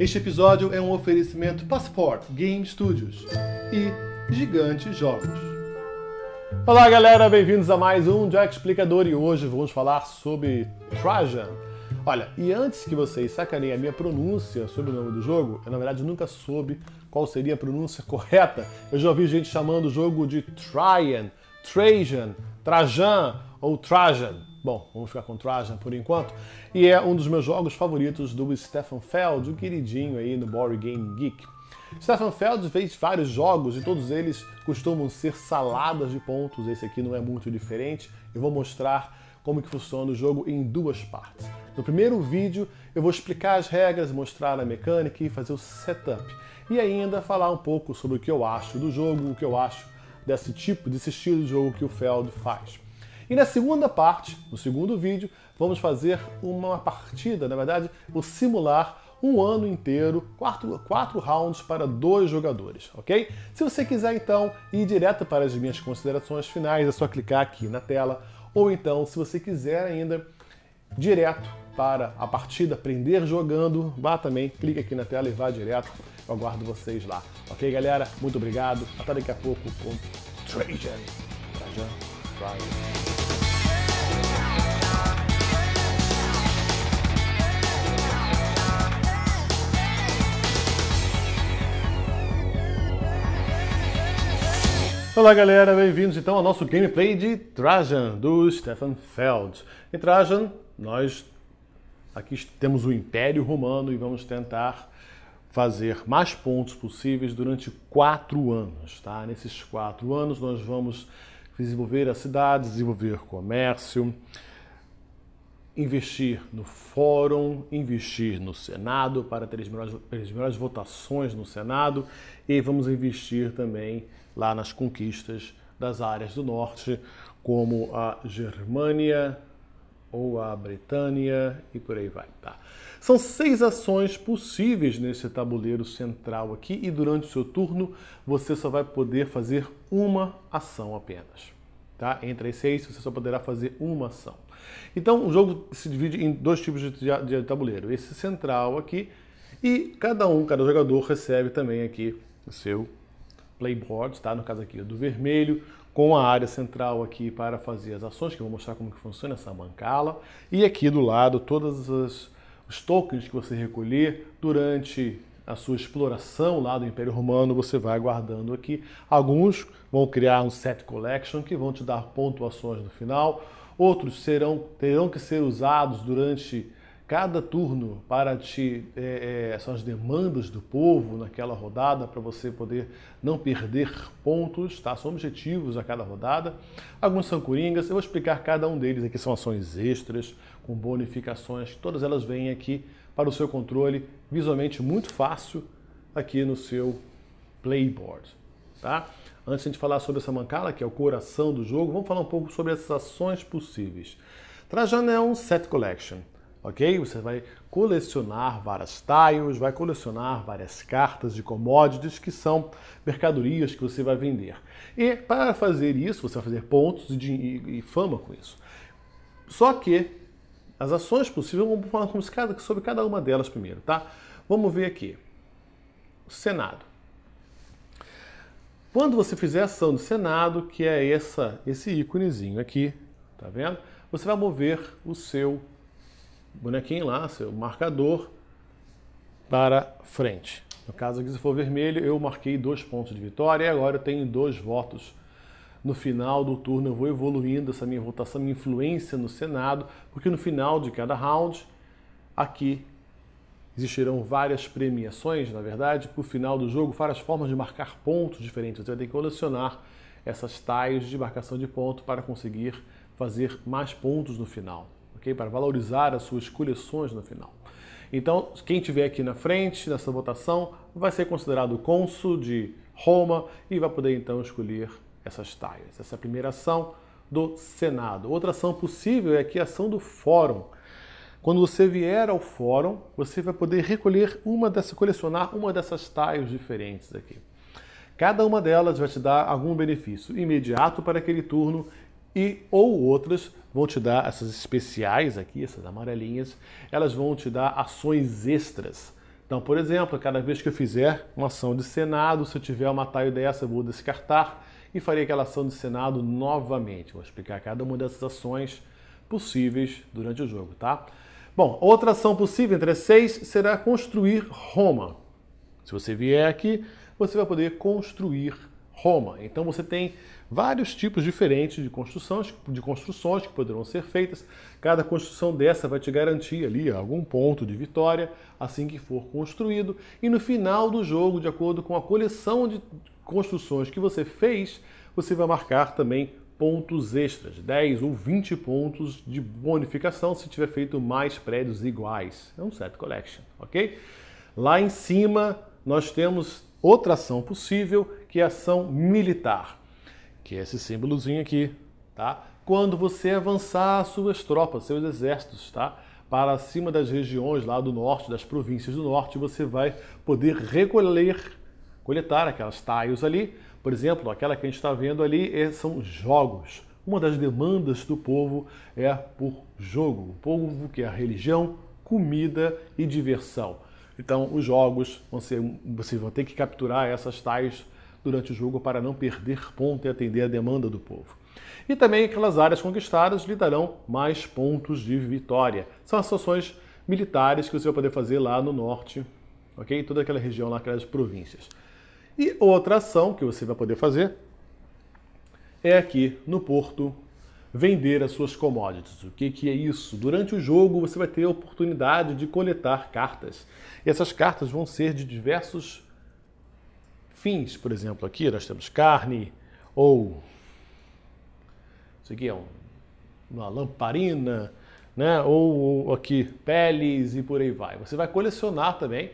Este episódio é um oferecimento Passport Game Studios e Gigante Jogos. Olá, galera, bem-vindos a mais um Jack Explicador e hoje vamos falar sobre Trajan. Olha, e antes que vocês sacaneiem a minha pronúncia sobre o nome do jogo, eu na verdade nunca soube qual seria a pronúncia correta. Eu já ouvi gente chamando o jogo de Trajan, Trajan, Trajan ou Trajan. Bom, vamos ficar com Trajan por enquanto. E é um dos meus jogos favoritos do Stefan Feld, o queridinho aí no Board Game Geek. Stefan Feld fez vários jogos e todos eles costumam ser saladas de pontos. Esse aqui não é muito diferente. Eu vou mostrar como que funciona o jogo em duas partes. No primeiro vídeo eu vou explicar as regras, mostrar a mecânica e fazer o setup. E ainda falar um pouco sobre o que eu acho do jogo, o que eu acho desse tipo, desse estilo de jogo que o Feld faz. E na segunda parte, no segundo vídeo, vamos fazer uma partida, na verdade, o simular um ano inteiro, quatro, quatro rounds para dois jogadores, ok? Se você quiser então ir direto para as minhas considerações finais, é só clicar aqui na tela, ou então, se você quiser ainda direto para a partida aprender jogando, vá também, clica aqui na tela e vá direto. Eu aguardo vocês lá. Ok, galera? Muito obrigado. Até daqui a pouco com Trajan. Trajan. Trajan. Olá galera, bem-vindos então ao nosso gameplay de Trajan, do Stefan Feld. Em Trajan, nós aqui temos o Império Romano e vamos tentar fazer mais pontos possíveis durante quatro anos. Tá? Nesses quatro anos nós vamos desenvolver a cidade, desenvolver comércio, investir no fórum, investir no Senado para ter as melhores, as melhores votações no Senado e vamos investir também lá nas conquistas das áreas do norte, como a Germânia ou a Britânia e por aí vai. Tá? São seis ações possíveis nesse tabuleiro central aqui e durante o seu turno você só vai poder fazer uma ação apenas. Tá? Entre as seis você só poderá fazer uma ação. Então o jogo se divide em dois tipos de, de tabuleiro. Esse central aqui e cada um, cada jogador recebe também aqui o seu playboards, tá? no caso aqui do vermelho, com a área central aqui para fazer as ações, que eu vou mostrar como que funciona essa bancala, e aqui do lado todas as os tokens que você recolher durante a sua exploração lá do Império Romano, você vai guardando aqui. Alguns vão criar um set collection que vão te dar pontuações no final, outros serão terão que ser usados durante cada turno para te é, é, são as demandas do povo naquela rodada para você poder não perder pontos, tá? São objetivos a cada rodada. Alguns são coringas, eu vou explicar cada um deles aqui são ações extras com bonificações, todas elas vêm aqui para o seu controle visualmente muito fácil aqui no seu playboard, tá? Antes de a gente falar sobre essa mancala, que é o coração do jogo, vamos falar um pouco sobre essas ações possíveis. Trajano é um set collection ok? Você vai colecionar várias tiles, vai colecionar várias cartas de commodities que são mercadorias que você vai vender. E para fazer isso, você vai fazer pontos e, e fama com isso. Só que as ações possíveis, vamos falar sobre cada uma delas primeiro, tá? Vamos ver aqui. Senado. Quando você fizer a ação do Senado, que é essa, esse íconezinho aqui, tá vendo? Você vai mover o seu bonequinho lá, seu marcador, para frente. No caso aqui, se for vermelho, eu marquei dois pontos de vitória e agora eu tenho dois votos. No final do turno eu vou evoluindo essa minha votação, minha influência no Senado, porque no final de cada round, aqui existirão várias premiações, na verdade, para o final do jogo, várias formas de marcar pontos diferentes. Você vai ter que colecionar essas tais de marcação de ponto para conseguir fazer mais pontos no final okay? para valorizar as suas coleções no final. Então, quem tiver aqui na frente nessa votação vai ser considerado cônsul de Roma e vai poder então escolher essas taias. Essa é a primeira ação do Senado. Outra ação possível é aqui a ação do Fórum. Quando você vier ao Fórum, você vai poder recolher uma dessas, colecionar uma dessas taias diferentes aqui. Cada uma delas vai te dar algum benefício imediato para aquele turno e ou outras vão te dar essas especiais aqui, essas amarelinhas, elas vão te dar ações extras. Então, por exemplo, cada vez que eu fizer uma ação de Senado, se eu tiver uma talho dessa, eu vou descartar e farei aquela ação de Senado novamente. Vou explicar cada uma dessas ações possíveis durante o jogo, tá? Bom, outra ação possível entre as seis será construir Roma. Se você vier aqui, você vai poder construir Roma. Então você tem vários tipos diferentes de construções, de construções que poderão ser feitas. Cada construção dessa vai te garantir ali algum ponto de vitória assim que for construído. E no final do jogo, de acordo com a coleção de construções que você fez, você vai marcar também pontos extras, 10 ou 20 pontos de bonificação se tiver feito mais prédios iguais. É um set collection, ok? Lá em cima nós temos outra ação possível, que é a ação militar que é esse símbolozinho aqui, tá? Quando você avançar suas tropas, seus exércitos, tá? Para cima das regiões lá do norte, das províncias do norte, você vai poder recolher, coletar aquelas taios ali. Por exemplo, aquela que a gente está vendo ali é, são jogos. Uma das demandas do povo é por jogo. O povo quer religião, comida e diversão. Então, os jogos, vão ser, você vai ter que capturar essas taios durante o jogo para não perder ponto e atender a demanda do povo. E também aquelas áreas conquistadas lhe darão mais pontos de vitória. São as ações militares que você vai poder fazer lá no norte, ok? Toda aquela região lá, aquelas províncias. E outra ação que você vai poder fazer é aqui no porto vender as suas commodities. O que, que é isso? Durante o jogo você vai ter a oportunidade de coletar cartas. E essas cartas vão ser de diversos fins, por exemplo, aqui nós temos carne ou isso aqui é um, uma lamparina, né? Ou, ou, aqui peles e por aí vai. Você vai colecionar também,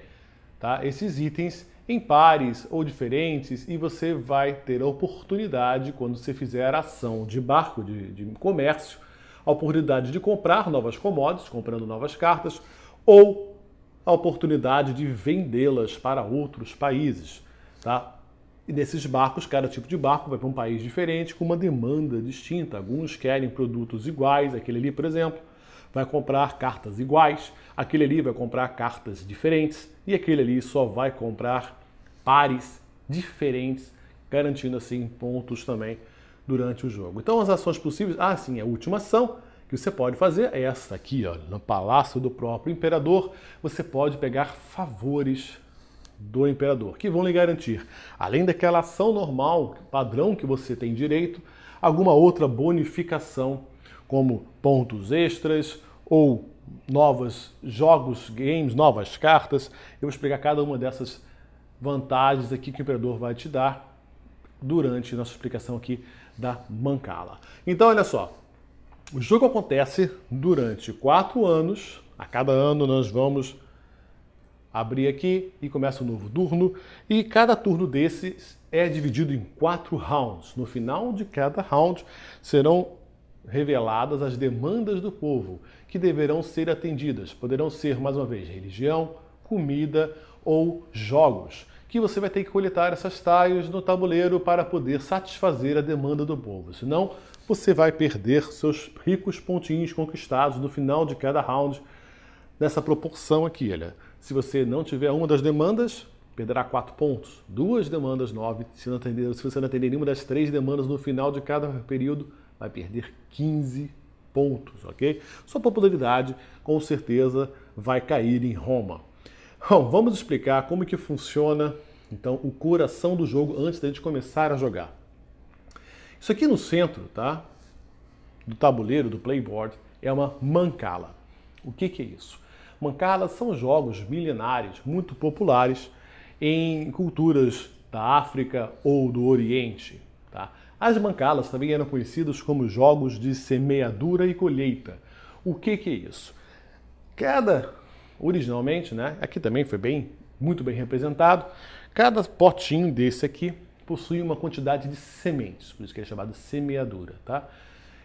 tá? Esses itens em pares ou diferentes e você vai ter a oportunidade quando você fizer a ação de barco de, de comércio, a oportunidade de comprar novas commodities, comprando novas cartas ou a oportunidade de vendê-las para outros países tá? E desses barcos, cada tipo de barco vai para um país diferente com uma demanda distinta. Alguns querem produtos iguais, aquele ali, por exemplo, vai comprar cartas iguais, aquele ali vai comprar cartas diferentes e aquele ali só vai comprar pares diferentes, garantindo assim pontos também durante o jogo. Então as ações possíveis, ah, sim, a última ação que você pode fazer é essa aqui, ó, no palácio do próprio imperador, você pode pegar favores do imperador, que vão lhe garantir, além daquela ação normal, padrão que você tem direito, alguma outra bonificação, como pontos extras ou novos jogos, games, novas cartas. Eu vou explicar cada uma dessas vantagens aqui que o imperador vai te dar durante nossa explicação aqui da Mancala. Então, olha só. O jogo acontece durante quatro anos. A cada ano nós vamos abrir aqui e começa um novo turno. E cada turno desses é dividido em quatro rounds. No final de cada round serão reveladas as demandas do povo, que deverão ser atendidas. Poderão ser, mais uma vez, religião, comida ou jogos, que você vai ter que coletar essas tiles no tabuleiro para poder satisfazer a demanda do povo. Senão, você vai perder seus ricos pontinhos conquistados no final de cada round nessa proporção aqui, olha. Se você não tiver uma das demandas, perderá quatro pontos. Duas demandas, nove. Se, não atender, se você não atender nenhuma das três demandas no final de cada período, vai perder 15 pontos, ok? Sua popularidade, com certeza, vai cair em Roma. Bom, vamos explicar como que funciona, então, o coração do jogo antes da gente começar a jogar. Isso aqui no centro, tá? Do tabuleiro, do playboard, é uma mancala. O que, que é isso? Mancala são jogos milenares, muito populares em culturas da África ou do Oriente. Tá? As mancalas também eram conhecidas como jogos de semeadura e colheita. O que, que é isso? Cada, originalmente, né, aqui também foi bem, muito bem representado, cada potinho desse aqui possui uma quantidade de sementes, por isso que é chamado semeadura. Tá?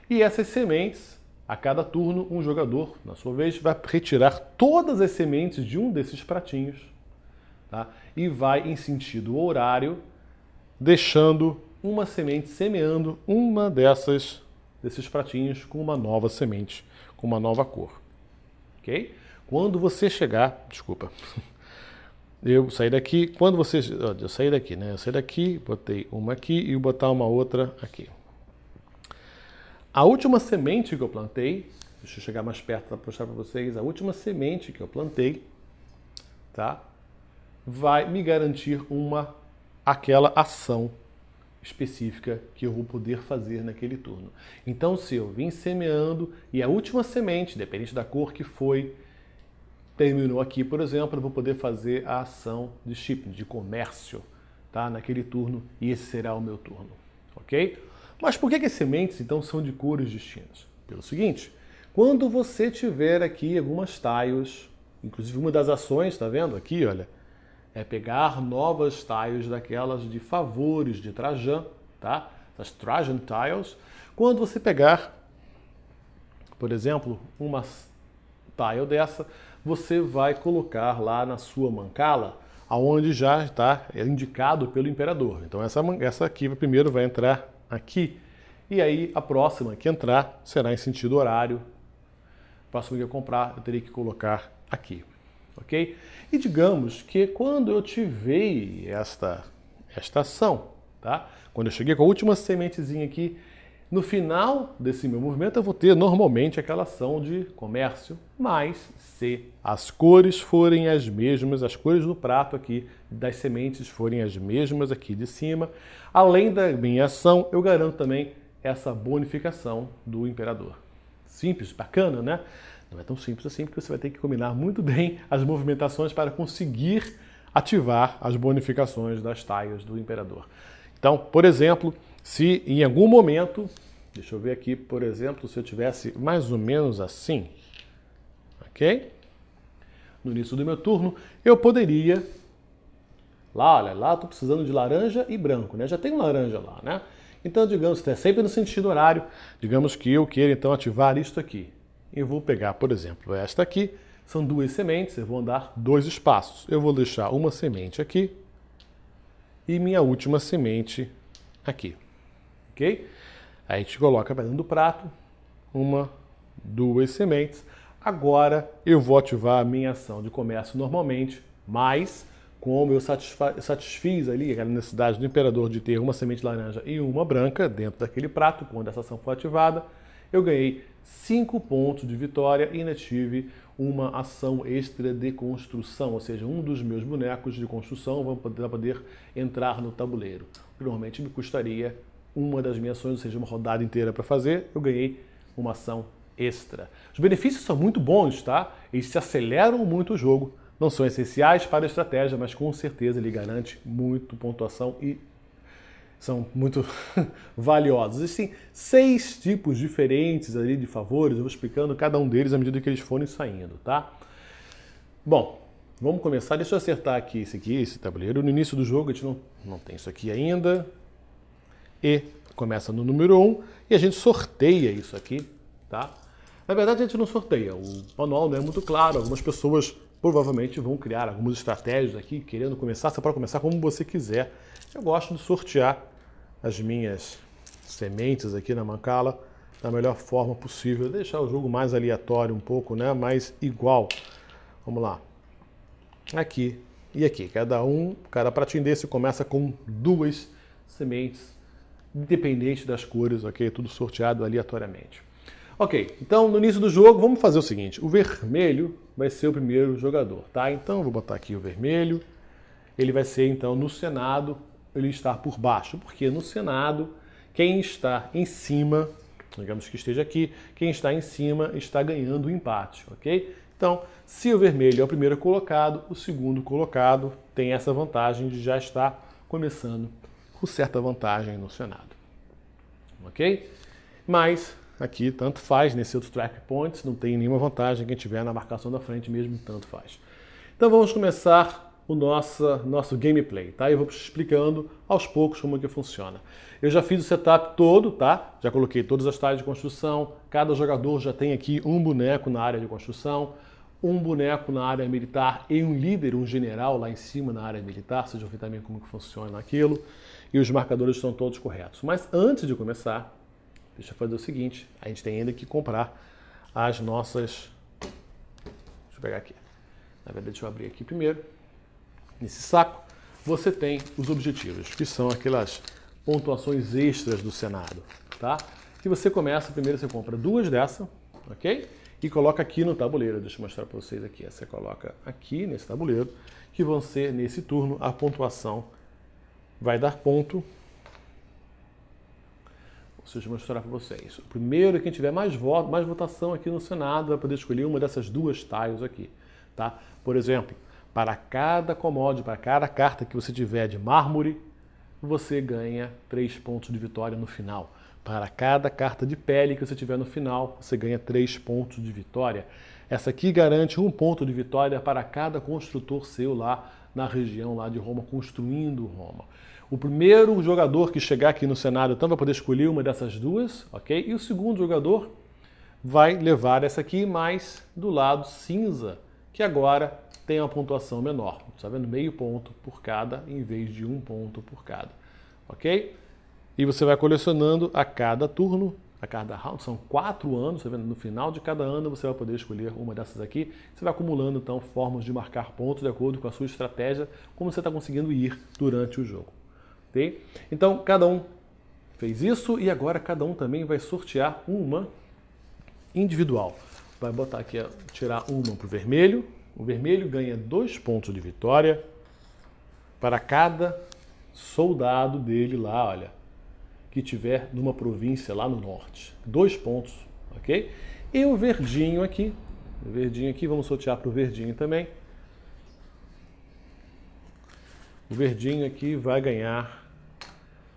E essas sementes a cada turno, um jogador, na sua vez, vai retirar todas as sementes de um desses pratinhos tá? e vai em sentido horário, deixando uma semente, semeando uma dessas desses pratinhos com uma nova semente, com uma nova cor. Ok? Quando você chegar, desculpa, eu saí daqui, quando você, eu saí daqui, né? Eu saí daqui, botei uma aqui e vou botar uma outra aqui. A última semente que eu plantei, deixa eu chegar mais perto para mostrar para vocês, a última semente que eu plantei, tá? Vai me garantir uma aquela ação específica que eu vou poder fazer naquele turno. Então, se eu vim semeando e a última semente, dependente da cor que foi, terminou aqui, por exemplo, eu vou poder fazer a ação de shipping, de comércio, tá? Naquele turno e esse será o meu turno, ok? Mas por que, que as sementes então são de cores distintas? Pelo seguinte, quando você tiver aqui algumas tiles, inclusive uma das ações, está vendo aqui, olha, é pegar novas tiles daquelas de favores de Trajan, tá? As Trajan tiles. Quando você pegar, por exemplo, uma tile dessa, você vai colocar lá na sua mancala, aonde já está indicado pelo imperador. Então essa, essa aqui primeiro vai entrar aqui. E aí a próxima que entrar será em sentido horário. O a que eu comprar, eu teria que colocar aqui. Ok? E digamos que quando eu tivei esta, esta ação, tá? quando eu cheguei com a última sementezinha aqui, no final desse meu movimento, eu vou ter normalmente aquela ação de comércio, mas se as cores forem as mesmas, as cores do prato aqui, das sementes forem as mesmas aqui de cima, além da minha ação, eu garanto também essa bonificação do imperador. Simples, bacana, né? Não é tão simples assim, porque você vai ter que combinar muito bem as movimentações para conseguir ativar as bonificações das taias do imperador. Então, por exemplo, se em algum momento, deixa eu ver aqui, por exemplo, se eu tivesse mais ou menos assim, ok? No início do meu turno, eu poderia. Lá, olha, lá estou precisando de laranja e branco, né? Já tem laranja lá, né? Então, digamos, é sempre no sentido horário, digamos que eu queira então ativar isto aqui. Eu vou pegar, por exemplo, esta aqui, são duas sementes, eu vou andar dois espaços. Eu vou deixar uma semente aqui e minha última semente aqui ok? A gente coloca para dentro do prato uma, duas sementes. Agora eu vou ativar a minha ação de comércio normalmente, mas como eu satisfiz ali aquela necessidade do imperador de ter uma semente laranja e uma branca dentro daquele prato, quando essa ação foi ativada, eu ganhei cinco pontos de vitória e ainda tive uma ação extra de construção, ou seja, um dos meus bonecos de construção vai poder entrar no tabuleiro, que normalmente me custaria uma das minhas ações, ou seja, uma rodada inteira para fazer, eu ganhei uma ação extra. Os benefícios são muito bons, tá? Eles se aceleram muito o jogo, não são essenciais para a estratégia, mas com certeza ele garante muito pontuação e são muito valiosos. Existem seis tipos diferentes ali de favores, eu vou explicando cada um deles à medida que eles forem saindo, tá? Bom, vamos começar. Deixa eu acertar aqui esse aqui, esse tabuleiro. No início do jogo a gente não, não tem isso aqui ainda. E começa no número 1 um, e a gente sorteia isso aqui, tá? Na verdade, a gente não sorteia, o manual não é muito claro, algumas pessoas provavelmente vão criar algumas estratégias aqui, querendo começar, você pode começar como você quiser. Eu gosto de sortear as minhas sementes aqui na mancala da melhor forma possível, deixar o jogo mais aleatório um pouco, né? mais igual. Vamos lá. Aqui e aqui. Cada um, cada pratinho desse começa com duas sementes independente das cores, ok? Tudo sorteado aleatoriamente. Ok, então no início do jogo vamos fazer o seguinte: o vermelho vai ser o primeiro jogador, tá? Então eu vou botar aqui o vermelho. Ele vai ser então no Senado ele estar por baixo, porque no Senado quem está em cima, digamos que esteja aqui, quem está em cima está ganhando o empate, ok? Então, se o vermelho é o primeiro colocado, o segundo colocado tem essa vantagem de já estar começando com certa vantagem no Senado. Ok? Mas aqui tanto faz, nesse outro track points, não tem nenhuma vantagem quem tiver na marcação da frente mesmo, tanto faz. Então vamos começar o nosso nosso gameplay, tá? Eu vou explicando aos poucos como é que funciona. Eu já fiz o setup todo, tá? Já coloquei todas as tais de construção, cada jogador já tem aqui um boneco na área de construção, um boneco na área militar e um líder, um general lá em cima na área militar, vocês vão ver também como que funciona aquilo e os marcadores estão todos corretos. Mas antes de começar, deixa eu fazer o seguinte: a gente tem ainda que comprar as nossas. Deixa eu pegar aqui. Na verdade, deixa eu abrir aqui primeiro. Nesse saco, você tem os objetivos, que são aquelas pontuações extras do Senado, tá? Que você começa, primeiro você compra duas dessa, ok? E coloca aqui no tabuleiro. Deixa eu mostrar para vocês aqui. Você coloca aqui nesse tabuleiro, que vão ser, nesse turno, a pontuação extra vai dar ponto. Ou seja, vou mostrar para vocês. O primeiro é quem tiver mais voto, mais votação aqui no Senado vai poder escolher uma dessas duas tiles aqui, tá? Por exemplo, para cada commodity, para cada carta que você tiver de mármore, você ganha 3 pontos de vitória no final. Para cada carta de pele que você tiver no final, você ganha 3 pontos de vitória. Essa aqui garante um ponto de vitória para cada construtor seu lá na região lá de Roma, construindo Roma. O primeiro jogador que chegar aqui no cenário, então vai poder escolher uma dessas duas, ok? E o segundo jogador vai levar essa aqui, mas do lado cinza, que agora tem uma pontuação menor. Está vendo? Meio ponto por cada, em vez de um ponto por cada, ok? E você vai colecionando a cada turno a cada round, são quatro anos, No final de cada ano você vai poder escolher uma dessas aqui. Você vai acumulando então formas de marcar pontos de acordo com a sua estratégia, como você está conseguindo ir durante o jogo. Okay? Então cada um fez isso e agora cada um também vai sortear uma individual. Vai botar aqui, tirar uma para o vermelho. O vermelho ganha dois pontos de vitória para cada soldado dele lá, olha que tiver numa província lá no norte. Dois pontos, ok? E o verdinho aqui, o verdinho aqui, vamos sortear para o verdinho também. O verdinho aqui vai ganhar,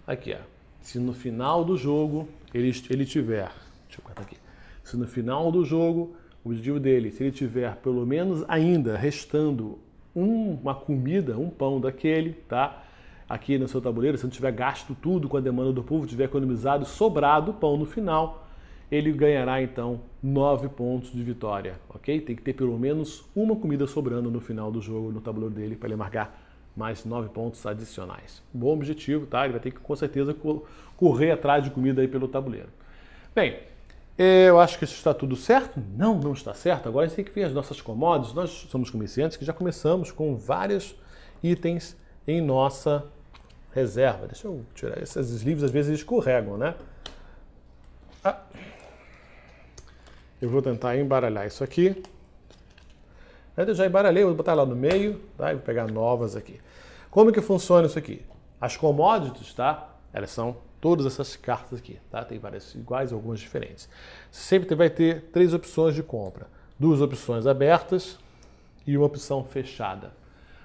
aqui ó, se no final do jogo ele, ele tiver, deixa eu cortar aqui, se no final do jogo o objetivo dele, se ele tiver pelo menos ainda restando um, uma comida, um pão daquele, tá? aqui no seu tabuleiro, se não tiver gasto tudo com a demanda do povo, tiver economizado, sobrado pão no final, ele ganhará então nove pontos de vitória, ok? Tem que ter pelo menos uma comida sobrando no final do jogo no tabuleiro dele para ele marcar mais nove pontos adicionais. Bom objetivo, tá? Ele vai ter que com certeza correr atrás de comida aí pelo tabuleiro. Bem, é, eu acho que isso está tudo certo? Não, não está certo. Agora a gente tem que ver as nossas commodities. Nós somos comerciantes que já começamos com vários itens em nossa reserva. Deixa eu tirar. Esses livros, às vezes escorregam, né? Ah. Eu vou tentar embaralhar isso aqui. Eu já embaralhei, vou botar lá no meio, tá? E vou pegar novas aqui. Como que funciona isso aqui? As commodities, tá? Elas são todas essas cartas aqui, tá? Tem várias iguais, algumas diferentes. Sempre vai ter três opções de compra. Duas opções abertas e uma opção fechada.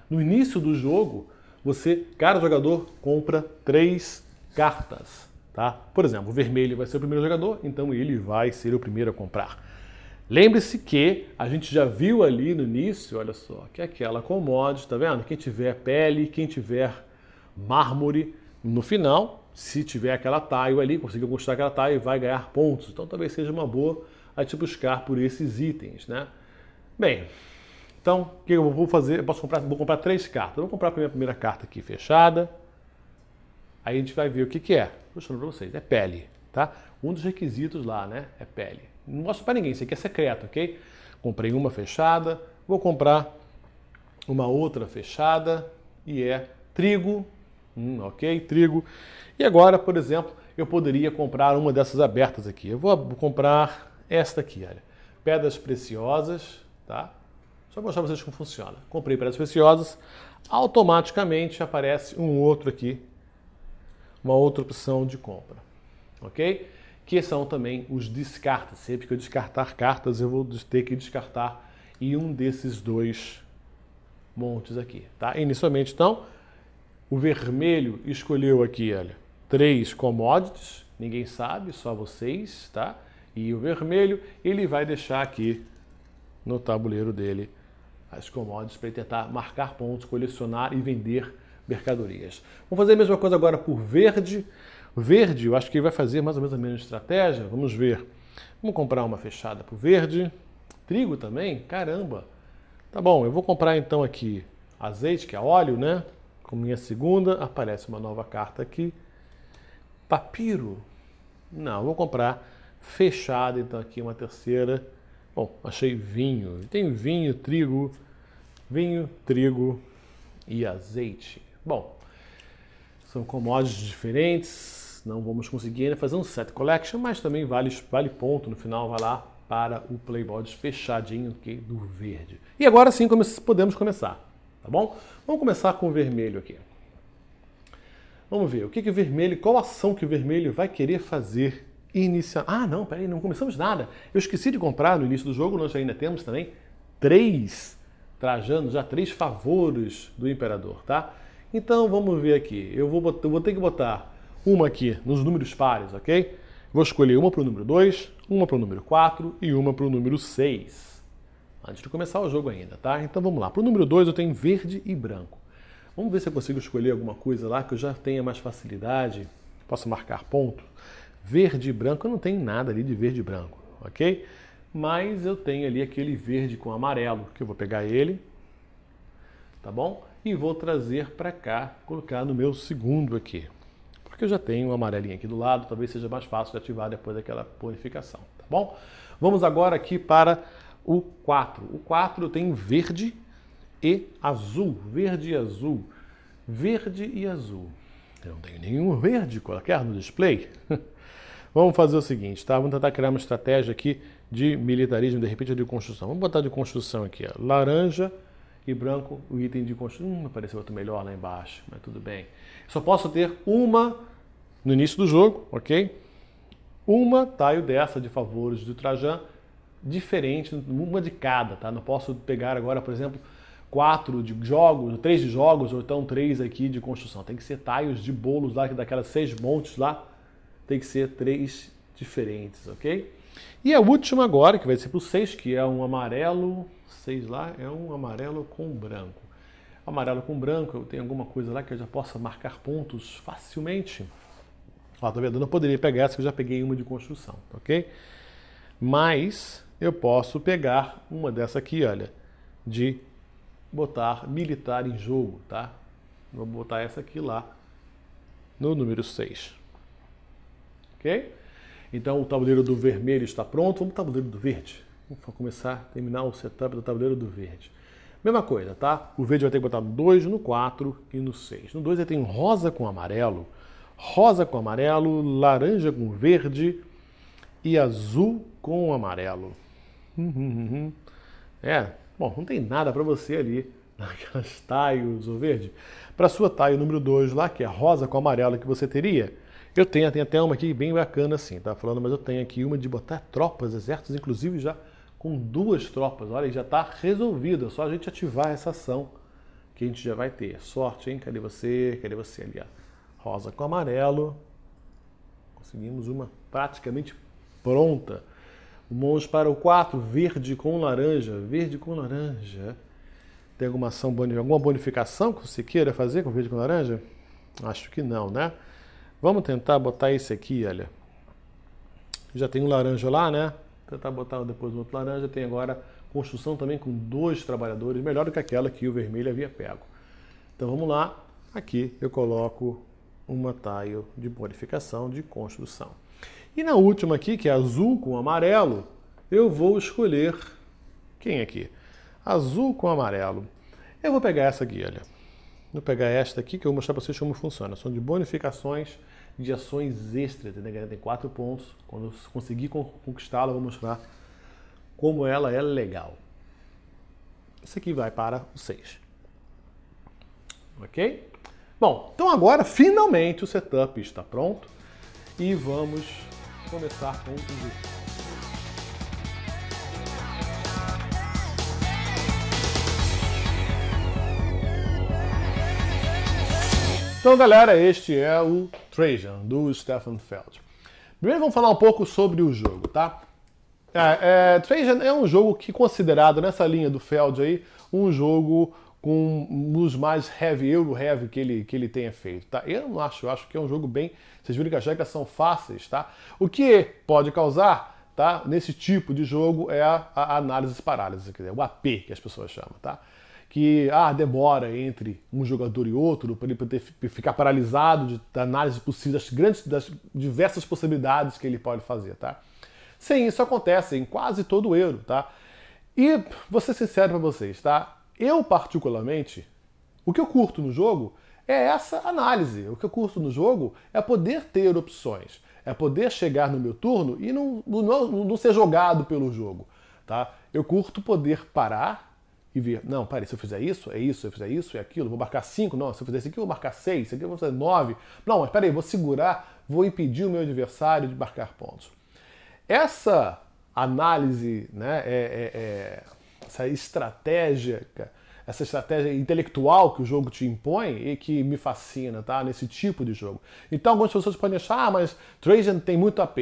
No início do jogo, você, cada jogador, compra três cartas. Tá? Por exemplo, o vermelho vai ser o primeiro jogador, então ele vai ser o primeiro a comprar. Lembre-se que a gente já viu ali no início, olha só, que é aquela commodity, tá vendo? Quem tiver pele, quem tiver mármore no final, se tiver aquela tile ali, conseguir conquistar aquela tile, vai ganhar pontos. Então talvez seja uma boa a te buscar por esses itens, né? Bem, então, o que eu vou fazer? Eu posso comprar, vou comprar três cartas. Eu vou comprar a minha primeira carta aqui fechada. Aí a gente vai ver o que, que é. Mostrando para vocês, é pele, tá? Um dos requisitos lá, né? É pele. Não mostro para ninguém, isso aqui é secreto, ok? Comprei uma fechada, vou comprar uma outra fechada e é trigo, hum, ok? Trigo. E agora, por exemplo, eu poderia comprar uma dessas abertas aqui. Eu vou comprar esta aqui, olha. Pedras preciosas, tá? mostrar para vocês como funciona. Comprei pedras preciosas, automaticamente aparece um outro aqui, uma outra opção de compra, ok? Que são também os descartes. Sempre que eu descartar cartas, eu vou ter que descartar e um desses dois montes aqui, tá? Inicialmente, então, o vermelho escolheu aqui, olha, três commodities, ninguém sabe, só vocês, tá? E o vermelho, ele vai deixar aqui no tabuleiro dele as commodities para tentar marcar pontos, colecionar e vender mercadorias. Vamos fazer a mesma coisa agora por verde. Verde, eu acho que ele vai fazer mais ou menos a mesma estratégia. Vamos ver. Vamos comprar uma fechada por verde. Trigo também? Caramba! Tá bom, eu vou comprar então aqui azeite, que é óleo, né? Com minha segunda, aparece uma nova carta aqui. Papiro? Não, vou comprar fechada, então aqui uma terceira. Bom, achei vinho. Tem vinho, trigo, vinho, trigo e azeite. Bom, são commodities diferentes, não vamos conseguir ainda fazer um set collection, mas também vale, vale ponto no final, vai lá para o Playboys fechadinho aqui do verde. E agora sim podemos começar, tá bom? Vamos começar com o vermelho aqui. Vamos ver o que, que o vermelho, qual ação que o vermelho vai querer fazer Inicia... Ah, não, peraí, não começamos nada. Eu esqueci de comprar no início do jogo, nós ainda temos também três trajanos já três favores do imperador, tá? Então vamos ver aqui. Eu vou, botar, eu vou ter que botar uma aqui nos números pares, ok? Vou escolher uma para o número 2, uma para o número 4 e uma para o número 6. Antes de começar o jogo ainda, tá? Então vamos lá. Para o número 2 eu tenho verde e branco. Vamos ver se eu consigo escolher alguma coisa lá que eu já tenha mais facilidade. Posso marcar ponto. Verde e branco eu não tenho nada ali de verde e branco, ok? Mas eu tenho ali aquele verde com amarelo, que eu vou pegar ele, tá bom? E vou trazer para cá, colocar no meu segundo aqui. Porque eu já tenho o amarelinho aqui do lado, talvez seja mais fácil de ativar depois daquela purificação, tá bom? Vamos agora aqui para o 4. O 4 eu tenho verde e azul, verde e azul, verde e azul. Eu não tenho nenhum verde qualquer ah, no display. Vamos fazer o seguinte, tá? Vamos tentar criar uma estratégia aqui de militarismo, de repente, de construção. Vamos botar de construção aqui, ó. Laranja e branco, o item de construção. Hum, apareceu outro melhor lá embaixo, mas tudo bem. Só posso ter uma no início do jogo, ok? Uma taio dessa de favores do Trajan, diferente, uma de cada, tá? Não posso pegar agora, por exemplo, quatro de jogos, três de jogos, ou então três aqui de construção. Tem que ser taios de bolos lá, daquelas seis montes lá, tem que ser três diferentes, ok? E a última agora, que vai ser para o 6, que é um amarelo, 6 lá, é um amarelo com branco. Amarelo com branco, eu tenho alguma coisa lá que eu já possa marcar pontos facilmente. Ó, tá vendo? Eu não poderia pegar essa, que eu já peguei uma de construção, ok? Mas eu posso pegar uma dessa aqui, olha, de botar militar em jogo, tá? Vou botar essa aqui lá no número 6 ok? Então o tabuleiro do vermelho está pronto, vamos para o tabuleiro do verde. Vamos começar, terminar o setup do tabuleiro do verde. Mesma coisa, tá? O verde vai ter que botar no 2, no 4 e no 6. No 2 ele tem rosa com amarelo, rosa com amarelo, laranja com verde e azul com amarelo. É, bom, não tem nada para você ali naquelas tiles, o verde. Para sua tile número 2 lá, que é rosa com amarelo que você teria, eu tenho, tenho até uma aqui bem bacana assim, tá falando, mas eu tenho aqui uma de botar tropas, exércitos, inclusive já com duas tropas. Olha, já está resolvida, é só a gente ativar essa ação que a gente já vai ter. Sorte, hein? Cadê você? Cadê você ali? Ó. Rosa com amarelo. Conseguimos uma praticamente pronta. Mãos para o 4, verde com laranja. Verde com laranja. Tem alguma ação, alguma bonificação que você queira fazer com verde com laranja? Acho que não, né? Vamos tentar botar esse aqui, olha. Já tem um laranja lá, né? Vou tentar botar depois um outro laranja. Tem agora construção também com dois trabalhadores, melhor do que aquela que o vermelho havia pego. Então vamos lá. Aqui eu coloco uma tile de bonificação de construção. E na última aqui, que é azul com amarelo, eu vou escolher quem aqui? Azul com amarelo. Eu vou pegar essa aqui, olha. Vou pegar esta aqui que eu vou mostrar para vocês como funciona. São de bonificações de ações extras, entendeu? Tem quatro pontos. Quando eu conseguir conquistá-la, eu vou mostrar como ela é legal. Isso aqui vai para o 6. Ok? Bom, então agora finalmente o setup está pronto e vamos começar com o vídeo. Então, galera, este é o Trajan, do Stefan Feld. Primeiro vamos falar um pouco sobre o jogo, tá? É, é, Trajan é um jogo que considerado nessa linha do Feld aí, um jogo com um dos mais heavy, euro heavy que ele, que ele tenha feito, tá? Eu não acho, eu acho que é um jogo bem... Vocês viram que as regras são fáceis, tá? O que pode causar, tá? Nesse tipo de jogo é a, a análise parálise, quer dizer, o AP que as pessoas chamam, tá? que ah, demora entre um jogador e outro, para ele poder ficar paralisado de, da análise possível das, grandes, das diversas possibilidades que ele pode fazer, tá? Sim, isso acontece em quase todo o euro, tá? E vou ser sincero para vocês, tá? Eu, particularmente, o que eu curto no jogo é essa análise. O que eu curto no jogo é poder ter opções, é poder chegar no meu turno e não, não, não ser jogado pelo jogo, tá? Eu curto poder parar e ver, não, peraí, se eu fizer isso, é isso, se eu fizer isso, é aquilo, vou marcar cinco, não, se eu fizer isso aqui, eu vou marcar seis, isso aqui eu vou fazer nove. Não, mas peraí, vou segurar, vou impedir o meu adversário de marcar pontos. Essa análise, né, é, é, é, essa estratégia, essa estratégia intelectual que o jogo te impõe e que me fascina, tá? Nesse tipo de jogo. Então algumas pessoas podem achar, ah, mas Trajan tem muito AP.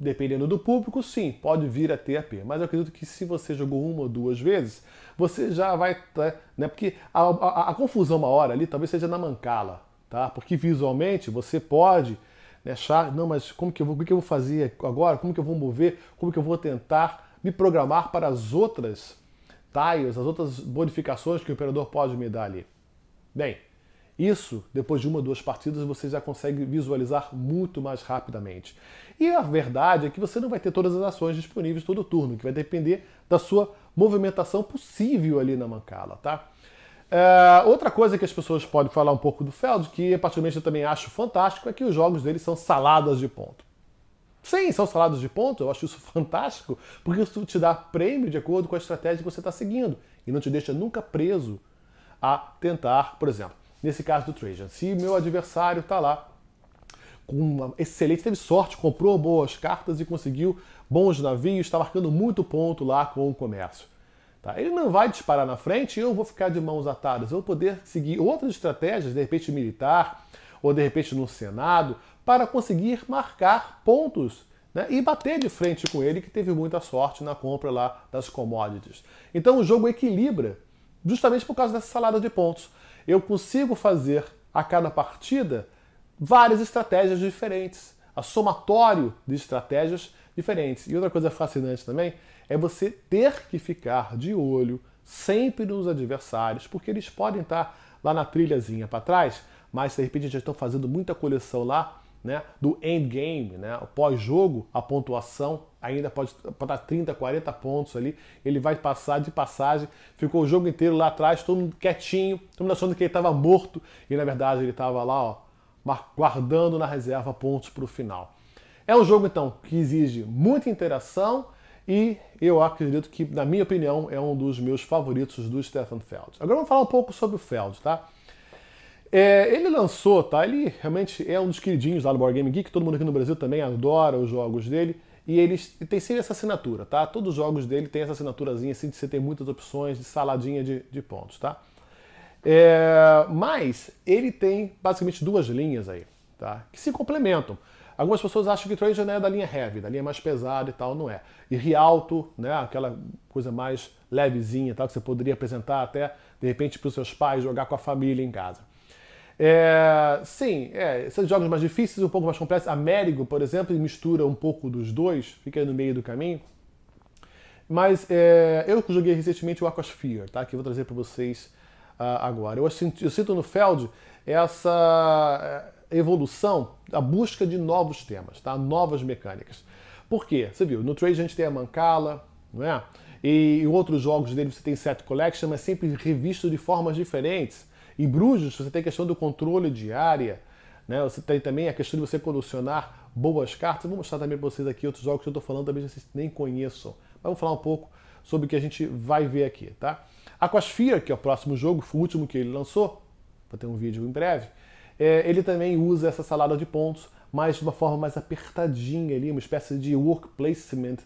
Dependendo do público, sim, pode vir a ter AP. Mas eu acredito que se você jogou uma ou duas vezes, você já vai. Né, né porque a, a, a confusão uma hora ali talvez seja na mancala, tá? Porque visualmente você pode né, achar, não, mas como que eu vou, o que eu vou fazer agora? Como que eu vou mover? Como que eu vou tentar me programar para as outras tiles, as outras modificações que o operador pode me dar ali? Bem, isso, depois de uma ou duas partidas, você já consegue visualizar muito mais rapidamente. E a verdade é que você não vai ter todas as ações disponíveis todo turno, que vai depender da sua movimentação possível ali na mancala, tá? É, outra coisa que as pessoas podem falar um pouco do Feld, que particularmente eu também acho fantástico, é que os jogos dele são saladas de ponto. Sim, são saladas de ponto, eu acho isso fantástico, porque isso te dá prêmio de acordo com a estratégia que você está seguindo e não te deixa nunca preso a tentar, por exemplo, nesse caso do Trajan. Se meu adversário está lá com uma excelente, teve sorte, comprou boas cartas e conseguiu bons navios, está marcando muito ponto lá com o comércio. Tá? Ele não vai disparar na frente e eu vou ficar de mãos atadas. Eu vou poder seguir outras estratégias, de repente militar, ou de repente no Senado, para conseguir marcar pontos né, e bater de frente com ele, que teve muita sorte na compra lá das commodities. Então o jogo equilibra justamente por causa dessa salada de pontos eu consigo fazer a cada partida várias estratégias diferentes, a somatório de estratégias diferentes. E outra coisa fascinante também é você ter que ficar de olho sempre nos adversários, porque eles podem estar lá na trilhazinha para trás, mas de repente já estão fazendo muita coleção lá né, do endgame, né, pós-jogo, a pontuação ainda pode dar 30, 40 pontos ali. Ele vai passar de passagem. Ficou o jogo inteiro lá atrás, todo mundo quietinho, todo mundo achando que ele estava morto. E na verdade ele estava lá, ó, guardando na reserva pontos para o final. É um jogo então que exige muita interação e eu acredito que, na minha opinião, é um dos meus favoritos do Stefan Feld. Agora vamos falar um pouco sobre o Feld, tá? É, ele lançou, tá? Ele realmente é um dos queridinhos lá do Board Game Geek, todo mundo aqui no Brasil também adora os jogos dele. E ele tem sempre essa assinatura, tá? Todos os jogos dele tem essa assinaturazinha assim de você ter muitas opções de saladinha de, de pontos, tá? É, mas ele tem basicamente duas linhas aí, tá? Que se complementam. Algumas pessoas acham que Trajan é da linha heavy, da linha mais pesada e tal, não é. E Rialto, né, aquela coisa mais levezinha, tal, que você poderia apresentar até, de repente, para os seus pais, jogar com a família em casa. É, sim, é, jogos mais difíceis, um pouco mais complexos. Américo, por exemplo, mistura um pouco dos dois, fica no meio do caminho. Mas é, eu joguei recentemente o Aquasphere, tá? que eu vou trazer para vocês uh, agora. Eu, eu sinto no Feld essa é, evolução, a busca de novos temas, tá? novas mecânicas. Por quê? Você viu, no Trade a gente tem a Mancala, não é? E em outros jogos dele você tem Set Collection, mas sempre revisto de formas diferentes. Em Bruges, você tem a questão do controle de área, né? você tem também a questão de você colecionar boas cartas. Eu vou mostrar também para vocês aqui outros jogos que eu estou falando, também vocês nem conheçam. vamos falar um pouco sobre o que a gente vai ver aqui, tá? Aquasphere, que é o próximo jogo, foi o último que ele lançou, vai ter um vídeo em breve, é, ele também usa essa salada de pontos, mas de uma forma mais apertadinha ali, uma espécie de work placement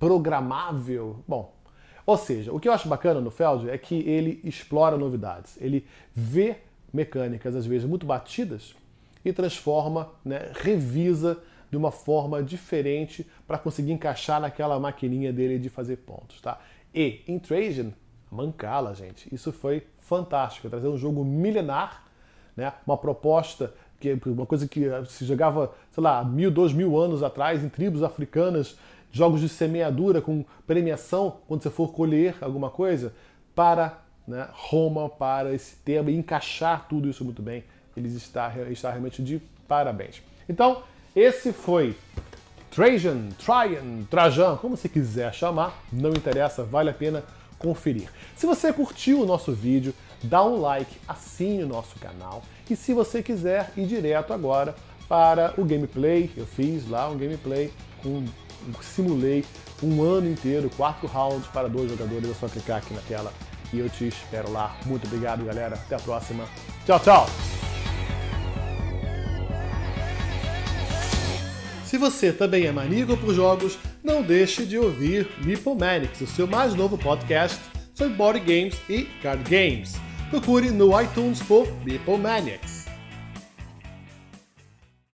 programável. Bom, ou seja, o que eu acho bacana no Feld é que ele explora novidades, ele vê mecânicas às vezes muito batidas e transforma, né, revisa de uma forma diferente para conseguir encaixar naquela maquininha dele de fazer pontos, tá? E Intrusion, mancala, gente. Isso foi fantástico, trazer um jogo milenar, né, uma proposta que uma coisa que se jogava, sei lá, mil, dois mil anos atrás em tribos africanas jogos de semeadura com premiação quando você for colher alguma coisa para né, Roma, para esse tema e encaixar tudo isso muito bem. Eles está, está realmente de parabéns. Então, esse foi Trajan, Trajan, Trajan, como você quiser chamar, não interessa, vale a pena conferir. Se você curtiu o nosso vídeo, dá um like, assine o nosso canal e se você quiser ir direto agora para o gameplay, eu fiz lá um gameplay com simulei um ano inteiro, quatro rounds para dois jogadores. É só clicar aqui na tela e eu te espero lá. Muito obrigado, galera. Até a próxima. Tchau, tchau! Se você também é maníaco por jogos, não deixe de ouvir Nipomanics, o seu mais novo podcast sobre board games e card games. Procure no iTunes por Nipomaniacs.